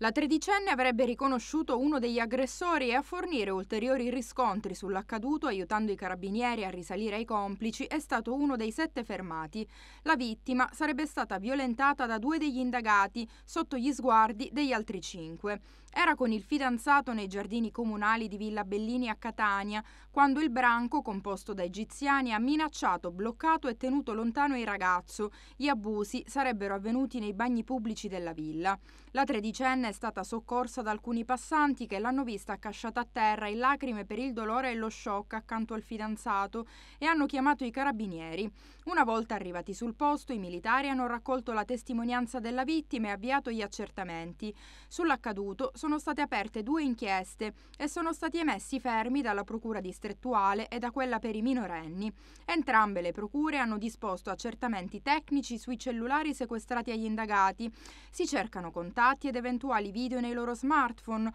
La tredicenne avrebbe riconosciuto uno degli aggressori e a fornire ulteriori riscontri sull'accaduto aiutando i carabinieri a risalire ai complici è stato uno dei sette fermati. La vittima sarebbe stata violentata da due degli indagati sotto gli sguardi degli altri cinque. Era con il fidanzato nei giardini comunali di Villa Bellini a Catania quando il branco composto da egiziani ha minacciato, bloccato e tenuto lontano il ragazzo. Gli abusi sarebbero avvenuti nei bagni pubblici della villa. La tredicenne è stata soccorsa da alcuni passanti che l'hanno vista accasciata a terra in lacrime per il dolore e lo shock accanto al fidanzato e hanno chiamato i carabinieri. Una volta arrivati sul posto, i militari hanno raccolto la testimonianza della vittima e avviato gli accertamenti. Sull'accaduto sono state aperte due inchieste e sono stati emessi fermi dalla procura distrettuale e da quella per i minorenni. Entrambe le procure hanno disposto accertamenti tecnici sui cellulari sequestrati agli indagati. Si cercano contatti ed eventuali quali video nei loro smartphone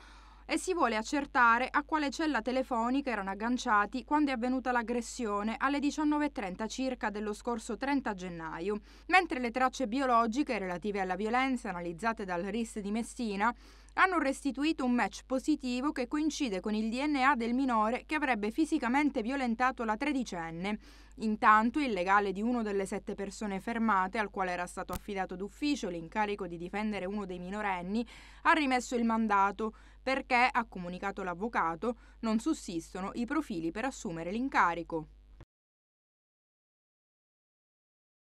e si vuole accertare a quale cella telefonica erano agganciati quando è avvenuta l'aggressione alle 19.30 circa dello scorso 30 gennaio, mentre le tracce biologiche relative alla violenza analizzate dal RIS di Messina hanno restituito un match positivo che coincide con il DNA del minore che avrebbe fisicamente violentato la tredicenne. Intanto il legale di uno delle sette persone fermate, al quale era stato affidato d'ufficio l'incarico di difendere uno dei minorenni, ha rimesso il mandato perché, ha comunicato l'avvocato, non sussistono i profili per assumere l'incarico.